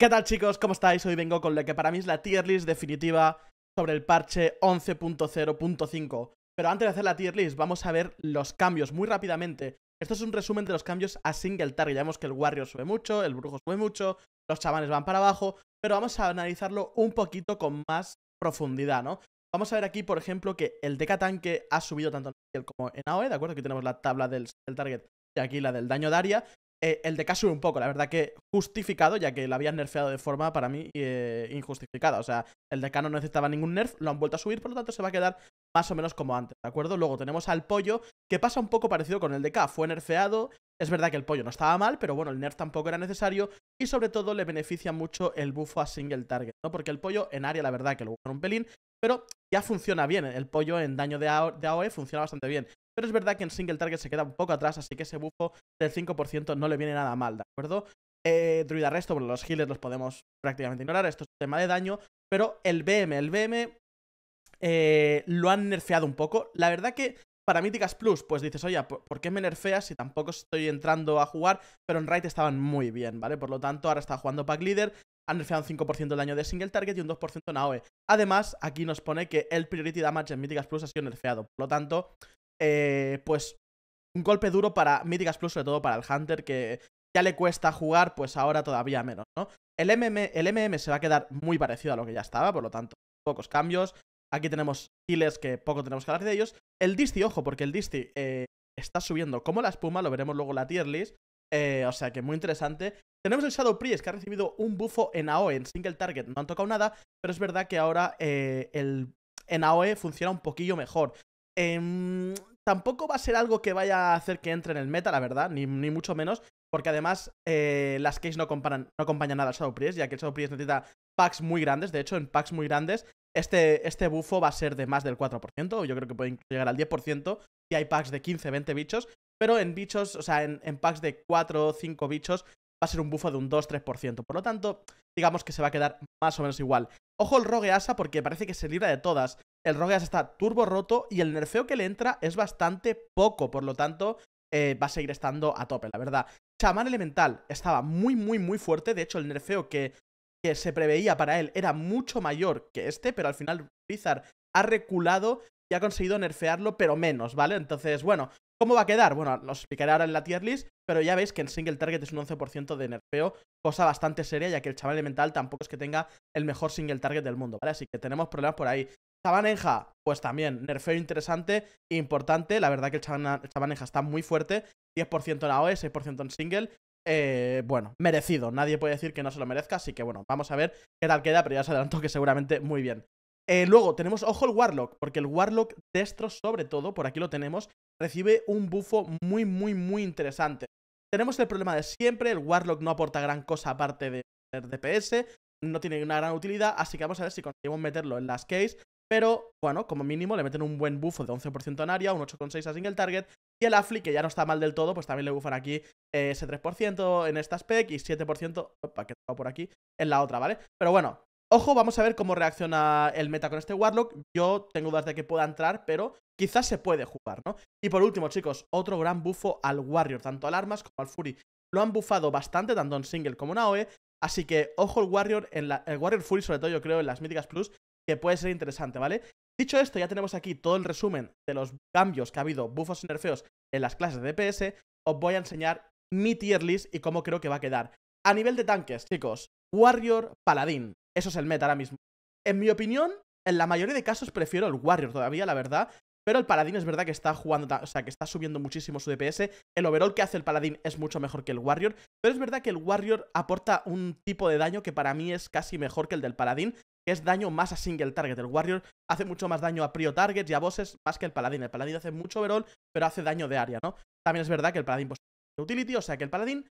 ¿Qué tal chicos? ¿Cómo estáis? Hoy vengo con lo que para mí es la tier list definitiva sobre el parche 11.0.5. Pero antes de hacer la tier list vamos a ver los cambios muy rápidamente. Esto es un resumen de los cambios a single target. Ya vemos que el Warrior sube mucho, el Brujo sube mucho, los chavales van para abajo, pero vamos a analizarlo un poquito con más profundidad, ¿no? Vamos a ver aquí, por ejemplo, que el dk Tanque ha subido tanto en como en AOE, ¿de acuerdo? Aquí tenemos la tabla del, del target y aquí la del daño de área, eh, el de sube un poco, la verdad que justificado, ya que lo habían nerfeado de forma para mí eh, injustificada. O sea, el decano no necesitaba ningún nerf, lo han vuelto a subir, por lo tanto se va a quedar más o menos como antes, ¿de acuerdo? Luego tenemos al pollo, que pasa un poco parecido con el de K, fue nerfeado, es verdad que el pollo no estaba mal, pero bueno, el nerf tampoco era necesario y sobre todo le beneficia mucho el buffo a single target, ¿no? Porque el pollo en área la verdad que lo bajaron un pelín, pero ya funciona bien, el pollo en daño de, AOE e funciona bastante bien. Pero es verdad que en single target se queda un poco atrás, así que ese buffo del 5% no le viene nada mal, ¿de acuerdo? Eh, druida resto, bueno, los healers los podemos prácticamente ignorar, esto es un tema de daño, pero el BM, el BM eh, lo han nerfeado un poco. La verdad que para Míticas Plus, pues dices, oye, ¿por qué me nerfeas si tampoco estoy entrando a jugar? Pero en Raid estaban muy bien, ¿vale? Por lo tanto, ahora está jugando Pack Leader, han nerfeado un 5% el daño de single target y un 2% en AOE. Además, aquí nos pone que el Priority Damage en Míticas Plus ha sido nerfeado. Por lo tanto, eh, pues un golpe duro para Míticas Plus, sobre todo para el Hunter, que ya le cuesta jugar, pues ahora todavía menos, ¿no? El el MM se va a quedar muy parecido a lo que ya estaba, por lo tanto, pocos cambios. Aquí tenemos healers que poco tenemos que hablar de ellos. El Disty, ojo, porque el Disty eh, está subiendo como la espuma, lo veremos luego la tier list. Eh, o sea que muy interesante. Tenemos el Shadow Priest, que ha recibido un bufo en AOE, en single target, no han tocado nada, pero es verdad que ahora eh, el, en AOE funciona un poquillo mejor. Em, tampoco va a ser algo que vaya a hacer que entre en el meta, la verdad, ni, mucho menos, porque además las keys no, no acompañan nada al Shadow Priest, ya que el Shadow Priest necesita packs muy grandes, de hecho en packs muy grandes este, este bufo va a ser de más del 4%, yo creo que puede llegar al 10%, y hay packs de 15, 20 bichos, pero en bichos, o sea, en, packs de 4 o 5 bichos va a ser un bufo de un 2-3%. Por lo tanto, digamos que se va a quedar más o menos igual. Ojo el Rogue Asa porque parece que se libra de todas. El Rogue Asa está turbo roto y el nerfeo que le entra es bastante poco, por lo tanto eh, va a seguir estando a tope, la verdad. Chamán Elemental estaba muy, muy, muy fuerte. De hecho, el nerfeo que que se preveía para él era mucho mayor que este, pero al final Blizzard ha reculado y ha conseguido nerfearlo, pero menos, ¿vale? Entonces, bueno, ¿cómo va a quedar? Bueno, lo explicaré ahora en la tier list, pero ya veis que en single target es un 11% de nerfeo, cosa bastante seria, ya que el chaval elemental tampoco es que tenga el mejor single target del mundo, ¿vale? Así que tenemos problemas por ahí. Chavaneja, pues también, nerfeo interesante, importante, la verdad que el chavaneja está muy fuerte, 10% en AOE, 6% en single, eh, bueno, merecido. Nadie puede decir que no se lo merezca, así que bueno, vamos a ver qué tal queda, pero ya os adelanto que seguramente muy bien. Eh, luego tenemos, ojo, el Warlock, porque el Warlock destro, sobre todo, por aquí lo tenemos, recibe un bufo muy, muy, muy interesante. Tenemos el problema de siempre, el Warlock no aporta gran cosa aparte de DPS, no tiene una gran utilidad, así que vamos a ver si conseguimos meterlo en las case pero bueno, como mínimo le meten un buen buffo de 11% en área, un 8,6 a single target. Y el Affli, que ya no está mal del todo, pues también le bufan aquí eh, ese 3% en esta spec y 7%, opa, que por aquí, en la otra, ¿vale? Pero bueno, ojo, vamos a ver cómo reacciona el meta con este Warlock. Yo tengo dudas de que pueda entrar, pero quizás se puede jugar, ¿no? Y por último, chicos, otro gran buffo al Warrior, tanto al Armas como al Fury. Lo han bufado bastante, tanto en single como en AOE, Así que ojo el Warrior, en el Warrior Fury sobre todo yo creo en las míticas plus, que puede ser interesante, ¿vale? Dicho esto, ya tenemos aquí todo el resumen de los cambios que ha habido, bufos y nerfeos en las clases de DPS. Os voy a enseñar mi tier list y cómo creo que va a quedar. A nivel de tanques, chicos, Warrior, Paladín. Eso es el meta ahora mismo. En mi opinión, en la mayoría de casos prefiero el Warrior todavía, la verdad. Pero el Paladín es verdad que está jugando, o sea, que está subiendo muchísimo su DPS. El overall que hace el Paladín es mucho mejor que el Warrior. Pero es verdad que el Warrior aporta un tipo de daño que para mí es casi mejor que el del Paladín que es daño más a single target. El Warrior hace mucho más daño a prio targets y a bosses más que el Paladín. El Paladín hace mucho overall, pero hace daño de área, ¿no? También es verdad que el Paladín pues, tiene utility, o sea que el Paladín,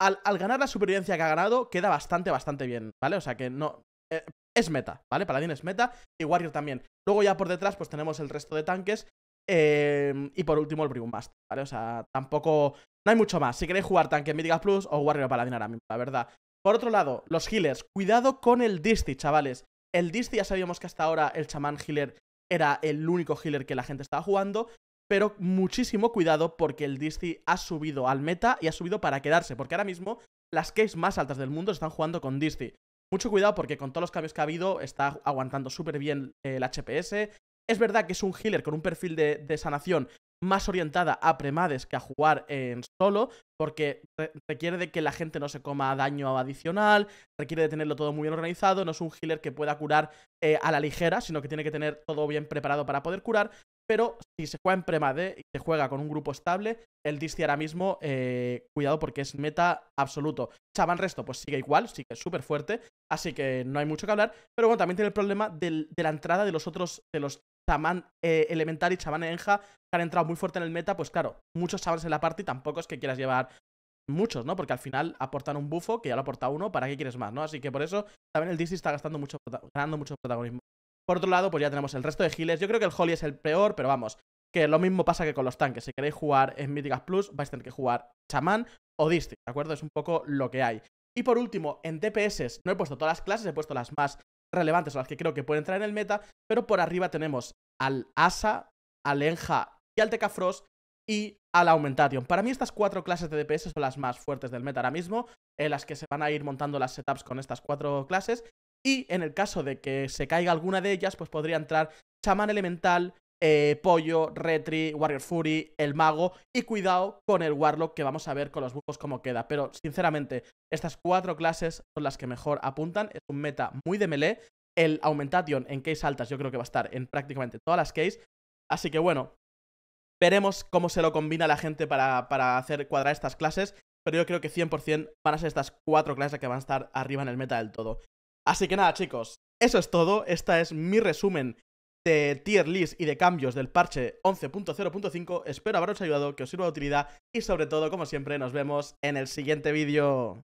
al, ganar la supervivencia que ha ganado, queda bastante, bastante bien, ¿vale? O sea que no... Eh, es meta, ¿vale? Paladín es meta y Warrior también. Luego ya por detrás pues tenemos el resto de tanques em, y por último el master ¿vale? O sea, tampoco... No hay mucho más. Si queréis jugar tanque en Plus o Warrior Paladín ahora mismo, la verdad. Por otro lado, los healers. Cuidado con el Disty, chavales. El Disty ya sabíamos que hasta ahora el chamán healer era el único healer que la gente estaba jugando, pero muchísimo cuidado porque el Disty ha subido al meta y ha subido para quedarse, porque ahora mismo las case más altas del mundo están jugando con Disty. Mucho cuidado porque con todos los cambios que ha habido está aguantando súper bien eh, el HPS. Es verdad que es un healer con un perfil de, de sanación más orientada a premades que a jugar en solo, porque requiere de que la gente no se coma daño adicional, requiere de tenerlo todo muy bien organizado, no es un healer que pueda curar eh, a la ligera, sino que tiene que tener todo bien preparado para poder curar, pero si se juega en premade y se juega con un grupo estable, el Disci ahora mismo, eh, cuidado porque es meta absoluto. Chaban Resto pues sigue igual, sigue súper fuerte, así que no hay mucho que hablar. Pero bueno, también tiene el problema de la entrada de los otros, de los chamán eh, y chamán Enja, que han entrado muy fuerte en el meta, pues claro, muchos chavales en la y tampoco es que quieras llevar muchos, ¿no? Porque al final aportan un bufo que ya lo aporta uno, ¿para qué quieres más, no? Así que por eso también el DC está gastando mucho, ganando mucho protagonismo. Por otro lado, pues ya tenemos el resto de giles Yo creo que el Holly es el peor, pero vamos, que lo mismo pasa que con los tanques. Si queréis jugar en Míticas Plus, vais a tener que jugar chamán o District, ¿de acuerdo? Es un poco lo que hay. Y por último, en DPS no he puesto todas las clases, he puesto las más relevantes o las que creo que pueden entrar en el meta, pero por arriba tenemos al Asa, al Enja y al Tecafrost y al Aumentation. Para mí estas cuatro clases de DPS son las más fuertes del meta ahora mismo, en las que se van a ir montando las setups con estas cuatro clases y en el caso de que se caiga alguna de ellas, pues podría entrar chamán elemental, eh, Pollo, Retri, Warrior Fury, el Mago y cuidado con el Warlock que vamos a ver con los buffos cómo queda. Pero sinceramente, estas cuatro clases son las que mejor apuntan. Es un meta muy de melee. El Aumentation en case altas yo creo que va a estar en prácticamente todas las case. Así que bueno, veremos cómo se lo combina la gente para, para hacer cuadrar estas clases. Pero yo creo que 100% van a ser estas cuatro clases que van a estar arriba en el meta del todo. Así que nada chicos, eso es todo. Esta es mi resumen de tier list y de cambios del parche 11.0.5. Espero haberos ayudado, que os sirva de utilidad y sobre todo, como siempre, nos vemos en el siguiente vídeo.